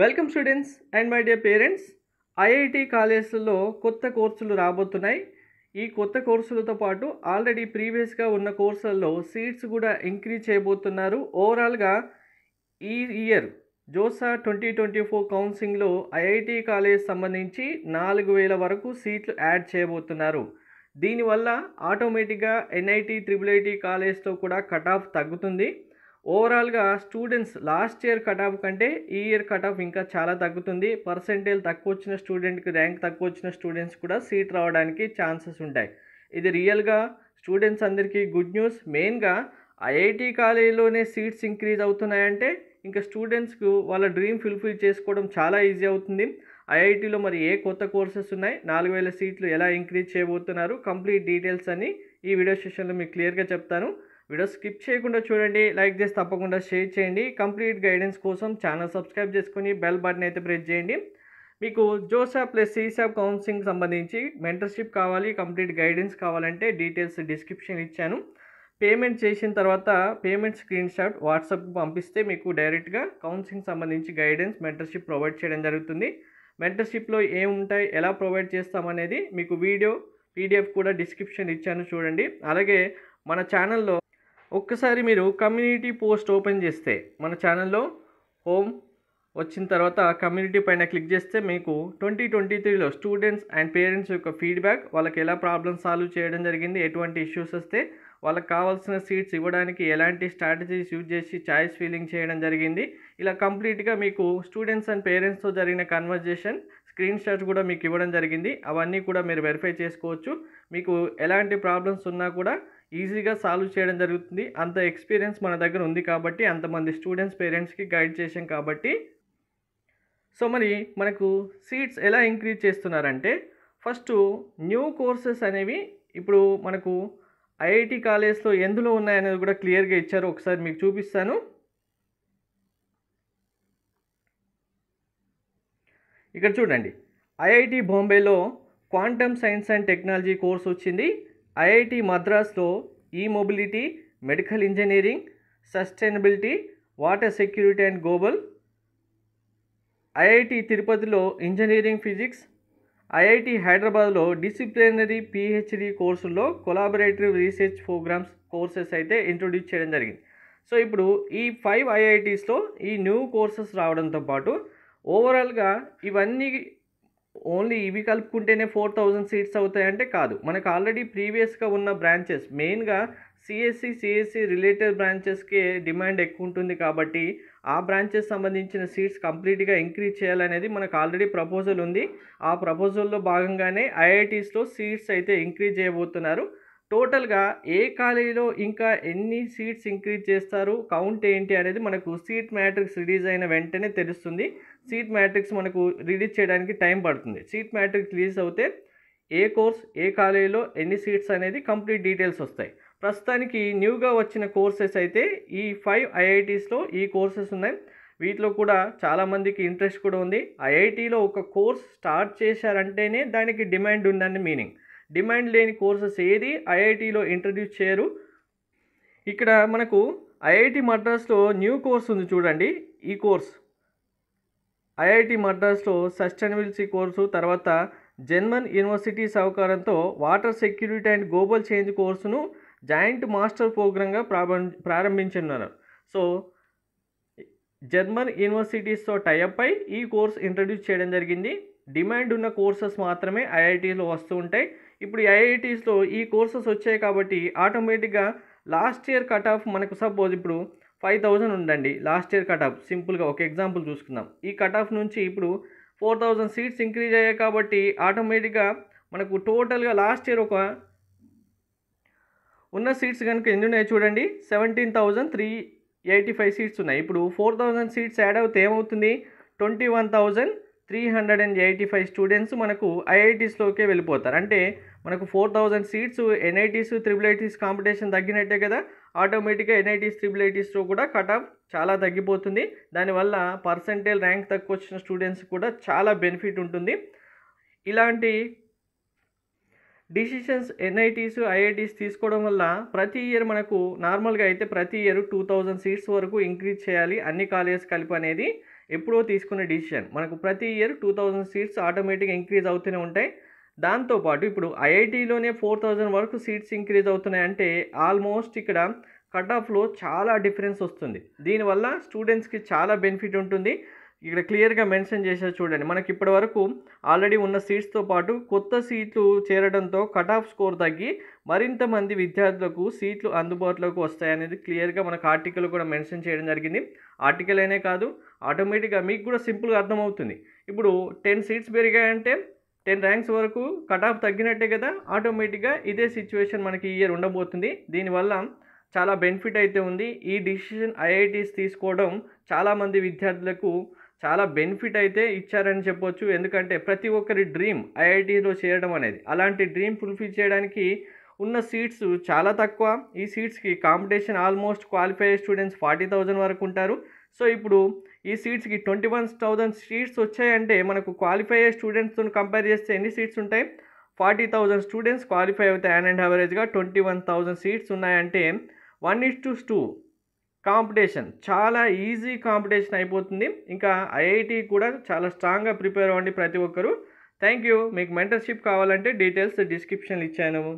welcome students and my dear parents IIT కాలేజ్లో కొత్త కోర్సులు రాబోతున్నాయి ఈ కొత్త కోర్సులతో పాటు ఆల్రెడీ ప్రీవియస్గా ఉన్న కోర్సుల్లో సీట్స్ కూడా ఇంక్రీజ్ చేయబోతున్నారు ఓవరాల్గా ఈ year JoSAA twenty twenty four కౌన్సిలింగ్లో ఐఐటి కాలేజ్ సంబంధించి నాలుగు వేల వరకు సీట్లు యాడ్ చేయబోతున్నారు దీనివల్ల ఆటోమేటిక్గా ఎన్ఐటి త్రిబుల్ ఐటీ కాలేజ్తో కూడా కట్ ఆఫ్ తగ్గుతుంది ఓవరాల్గా students last year cut off కంటే ఈ ఇయర్ కట్ ఆఫ్ ఇంకా చాలా తగ్గుతుంది పర్సెంటేజ్ తక్కువ వచ్చిన స్టూడెంట్కి ర్యాంక్ తక్కువ వచ్చిన స్టూడెంట్స్ కూడా సీట్ రావడానికి ఛాన్సెస్ ఉంటాయి ఇది రియల్గా స్టూడెంట్స్ అందరికీ గుడ్ న్యూస్ మెయిన్గా ఐఐటి కాలేజీలోనే సీట్స్ ఇంక్రీజ్ అవుతున్నాయంటే ఇంకా స్టూడెంట్స్కు వాళ్ళ డ్రీమ్ ఫుల్ఫిల్ చేసుకోవడం చాలా ఈజీ అవుతుంది ఐఐటిలో మరి ఏ కొత్త కోర్సెస్ ఉన్నాయి నాలుగు వేల సీట్లు ఎలా ఇంక్రీజ్ చేయబోతున్నారు కంప్లీట్ డీటెయిల్స్ అని ఈ వీడియో సెషన్లో మీకు క్లియర్గా చెప్తాను వీడియో స్కిప్ చేయకుండా చూడండి లైక్ చేసి తప్పకుండా షేర్ చేయండి కంప్లీట్ గైడెన్స్ కోసం ఛానల్ సబ్స్క్రైబ్ చేసుకుని బెల్ బటన్ అయితే ప్రెస్ చేయండి మీకు జోసాప్ ప్లస్ సీసాప్ కౌన్సిలింగ్ సంబంధించి మెంటర్షిప్ కావాలి కంప్లీట్ గైడెన్స్ కావాలంటే డీటెయిల్స్ డిస్క్రిప్షన్ ఇచ్చాను పేమెంట్ చేసిన తర్వాత పేమెంట్ స్క్రీన్ షాట్ వాట్సాప్కి పంపిస్తే మీకు డైరెక్ట్గా కౌన్సిలింగ్ సంబంధించి గైడెన్స్ మెంటర్షిప్ ప్రొవైడ్ చేయడం జరుగుతుంది మెంటర్షిప్లో ఏముంటాయి ఎలా ప్రొవైడ్ చేస్తామనేది మీకు వీడియో పీడిఎఫ్ కూడా డిస్క్రిప్షన్ ఇచ్చాను చూడండి అలాగే మన ఛానల్లో ఒక్కసారి మీరు కమ్యూనిటీ పోస్ట్ ఓపెన్ చేస్తే మన ఛానల్లో హోమ్ వచ్చిన తర్వాత కమ్యూనిటీ పైన క్లిక్ చేస్తే మీకు ట్వంటీ ట్వంటీ త్రీలో స్టూడెంట్స్ అండ్ పేరెంట్స్ యొక్క ఫీడ్బ్యాక్ వాళ్ళకి ఎలా ప్రాబ్లమ్స్ సాల్వ్ చేయడం జరిగింది ఎటువంటి ఇష్యూస్ వస్తే వాళ్ళకి కావాల్సిన సీట్స్ ఇవ్వడానికి ఎలాంటి స్ట్రాటజీస్ యూజ్ చేసి ఛాయిస్ ఫీలింగ్ చేయడం జరిగింది ఇలా కంప్లీట్గా మీకు స్టూడెంట్స్ అండ్ పేరెంట్స్తో జరిగిన కన్వర్జేషన్ స్క్రీన్ షాట్స్ కూడా మీకు ఇవ్వడం జరిగింది అవన్నీ కూడా మీరు వెరిఫై చేసుకోవచ్చు మీకు ఎలాంటి ప్రాబ్లమ్స్ ఉన్నా కూడా ఈజీగా సాల్వ్ చేయడం జరుగుతుంది అంత ఎక్స్పీరియన్స్ మన దగ్గర ఉంది కాబట్టి అంతమంది స్టూడెంట్స్ పేరెంట్స్కి గైడ్ చేసాం కాబట్టి సో మరి మనకు సీట్స్ ఎలా ఇంక్రీజ్ చేస్తున్నారంటే ఫస్ట్ న్యూ కోర్సెస్ అనేవి ఇప్పుడు మనకు ఐఐటి కాలేజ్లో ఎందులో ఉన్నాయనేది కూడా క్లియర్గా ఇచ్చారు ఒకసారి మీకు చూపిస్తాను ఇక్కడ చూడండి ఐఐటి బాంబేలో quantum science and technology course వచ్చింది ఐఐటి మద్రాస్లో e mobility medical engineering sustainability water security and global IIT తిరుపతిలో ఇంజనీరింగ్ ఫిజిక్స్ ఐఐటి హైదరాబాద్లో డిసిప్లినరీ పిహెచ్డి కోర్సుల్లో కొలాబరేటివ్ రీసెర్చ్ ప్రోగ్రామ్స్ కోర్సెస్ అయితే ఇంట్రొడ్యూస్ చేయడం జరిగింది సో ఇప్పుడు ఈ ఫైవ్ ఐఐటీస్లో ఈ న్యూ కోర్సెస్ రావడంతో పాటు ఓవరాల్గా ఇవన్నీ ఓన్లీ ఇవి కలుపుకుంటేనే ఫోర్ థౌజండ్ సీట్స్ అవుతాయంటే కాదు మనకు ఆల్రెడీ ప్రీవియస్గా ఉన్న బ్రాంచెస్ మెయిన్గా సిఎస్సి సిఎస్సి రిలేటెడ్ బ్రాంచెస్కే డిమాండ్ ఎక్కువ ఉంటుంది కాబట్టి ఆ బ్రాంచెస్ సంబంధించిన సీట్స్ కంప్లీట్గా ఇంక్రీజ్ చేయాలనేది మనకు ఆల్రెడీ ప్రపోజల్ ఉంది ఆ ప్రపోజల్లో భాగంగానే ఐఐటీస్లో సీట్స్ అయితే ఇంక్రీజ్ చేయబోతున్నారు టోటల్గా ఏ కాలేజీలో ఇంకా ఎన్ని సీట్స్ ఇంక్రీజ్ చేస్తారు కౌంట్ ఏంటి అనేది మనకు సీట్ మ్యాట్రిక్స్ రిలీజ్ అయిన వెంటనే తెలుస్తుంది సీట్ మ్యాట్రిక్స్ మనకు రిలీజ్ చేయడానికి టైం పడుతుంది సీట్ మ్యాట్రిక్స్ రిలీజ్ అవుతే ఏ కోర్స్ ఏ కాలేజీలో ఎన్ని సీట్స్ అనేది కంప్లీట్ డీటెయిల్స్ వస్తాయి ప్రస్తుతానికి న్యూగా వచ్చిన కోర్సెస్ అయితే ఈ ఫైవ్ ఐఐటీస్లో ఈ కోర్సెస్ ఉన్నాయి వీటిలో కూడా చాలామందికి ఇంట్రెస్ట్ కూడా ఉంది ఐఐటీలో ఒక కోర్స్ స్టార్ట్ చేశారంటేనే దానికి డిమాండ్ ఉందని మీనింగ్ డిమాండ్ లేని కోర్సెస్ ఏది ఐఐటిలో ఇంట్రడ్యూస్ చేయరు ఇక్కడ మనకు ఐఐటి మద్రాస్లో న్యూ కోర్స్ ఉంది చూడండి ఈ కోర్స్ ఐఐటి మద్రాస్లో సస్టైనబిలిటీ కోర్సు తర్వాత జర్మన్ యూనివర్సిటీ సహకారంతో water security and global change కోర్సును జాయింట్ మాస్టర్ ప్రోగ్రాంగా ప్రారంభించున్నారు సో జర్మన్ యూనివర్సిటీస్తో టైఅప్ అయి ఈ కోర్స్ ఇంట్రడ్యూస్ చేయడం జరిగింది డిమాండ్ ఉన్న కోర్సెస్ మాత్రమే ఐఐటీలో వస్తూ ఉంటాయి ఇప్పుడు ఐఐటీస్లో ఈ కోర్సెస్ వచ్చాయి కాబట్టి ఆటోమేటిక్గా లాస్ట్ ఇయర్ కట్ ఆఫ్ మనకు సపోజ్ ఇప్పుడు ఫైవ్ థౌజండ్ ఉందండి లాస్ట్ ఇయర్ కట్ ఆఫ్ సింపుల్గా ఒక ఎగ్జాంపుల్ చూసుకుందాం ఈ కట్ ఆఫ్ నుంచి ఇప్పుడు ఫోర్ థౌజండ్ సీట్స్ ఇంక్రీజ్ అయ్యాయి కాబట్టి ఆటోమేటిక్గా మనకు టోటల్గా లాస్ట్ ఇయర్ ఒక ఉన్న సీట్స్ కనుక ఎన్ని ఉన్నాయి చూడండి seventeen thousand three eighty five seats ఉన్నాయి ఇప్పుడు ఫోర్ థౌజండ్ సీట్స్ యాడ్ అవుతే ఏమవుతుంది twenty one thousand three hundred and eighty five students మనకు ఐఐటీస్లోకే వెళ్ళిపోతారు అంటే మనకు four thousand seats NITs triple ITs competition తగ్గినట్టే కదా ఆటోమేటిక్గా ఎన్ఐటీస్ త్రిబుల్ ఐటీస్లో కూడా కట్ ఆఫ్ చాలా తగ్గిపోతుంది దానివల్ల పర్సంటేజ్ ర్యాంక్ తక్కువ వచ్చిన స్టూడెంట్స్ కూడా చాలా బెనిఫిట్ ఉంటుంది ఇలాంటి డిసిషన్స్ ఎన్ఐటీస్ ఐఐటీస్ తీసుకోవడం వల్ల ప్రతి ఇయర్ మనకు నార్మల్గా అయితే ప్రతి ఇయర్ టూ థౌజండ్ సీట్స్ వరకు ఇంక్రీజ్ చేయాలి అన్ని కాలేజెస్ కలిపి అనేది ఎప్పుడో తీసుకునే డిసిషన్ మనకు ప్రతి ఇయర్ టూ థౌజండ్ సీట్స్ ఆటోమేటిక్గా ఇంక్రీజ్ అవుతూనే ఉంటాయి దాంతోపాటు ఇప్పుడు ఐఐటీలోనే ఫోర్ థౌజండ్ వరకు సీట్స్ ఇంక్రీజ్ అవుతున్నాయి అంటే ఆల్మోస్ట్ ఇక్కడ కట్ ఆఫ్లో చాలా డిఫరెన్స్ వస్తుంది దీనివల్ల స్టూడెంట్స్కి చాలా బెనిఫిట్ ఉంటుంది ఇక్కడ క్లియర్గా మెన్షన్ చేసేది చూడండి మనకి ఇప్పటి వరకు ఆల్రెడీ ఉన్న సీట్స్తో పాటు కొత్త సీట్లు చేరడంతో కట్ ఆఫ్ స్కోర్ తగ్గి మరింత మంది విద్యార్థులకు సీట్లు అందుబాటులోకి వస్తాయనేది క్లియర్గా మనకు ఆర్టికల్ కూడా మెన్షన్ చేయడం జరిగింది ఆర్టికల్ అయినా కాదు ఆటోమేటిక్గా మీకు కూడా సింపుల్గా అర్థమవుతుంది ఇప్పుడు టెన్ సీట్స్ పెరిగాయంటే టెన్ ర్యాంక్స్ వరకు కట్ ఆఫ్ తగ్గినట్టే కదా ఆటోమేటిక్గా ఇదే సిచ్యువేషన్ మనకి ఈ ఇయర్ ఉండబోతుంది దీనివల్ల చాలా బెనిఫిట్ అయితే ఉంది ఈ డిసిషన్ ఐఐటీస్ తీసుకోవడం చాలామంది విద్యార్థులకు చాలా బెనిఫిట్ అయితే ఇచ్చారని చెప్పొచ్చు ఎందుకంటే ప్రతి ఒక్కరి డ్రీమ్ ఐఐటీలో చేరడం అనేది అలాంటి డ్రీమ్ ఫుల్ఫిల్ చేయడానికి ఉన్న సీట్స్ చాలా తక్కువ ఈ సీట్స్కి competition almost qualify students forty thousand వరకు ఉంటారు సో ఇప్పుడు ఈ సీట్స్కి ట్వంటీ వన్ థౌజండ్ సీట్స్ వచ్చాయంటే మనకు క్వాలిఫై అయ్యే స్టూడెంట్స్తో కంపేర్ చేస్తే ఎన్ని సీట్స్ ఉంటాయి ఫార్టీ థౌజండ్ స్టూడెంట్స్ క్వాలిఫై అవుతాయి అండ్ అండ్ అవరేజ్గా ట్వంటీ వన్ థౌజండ్ సీట్స్ ఉన్నాయంటే one is to two competition చాలా ఈజీ కాంపిటీషన్ అయిపోతుంది ఇంకా ఐఐటి కూడా చాలా స్ట్రాంగ్గా ప్రిపేర్ అవ్వండి ప్రతి ఒక్కరూ థ్యాంక్ యూ మీకు మెంటర్షిప్ కావాలంటే డీటెయిల్స్ డిస్క్రిప్షన్ ఇచ్చాను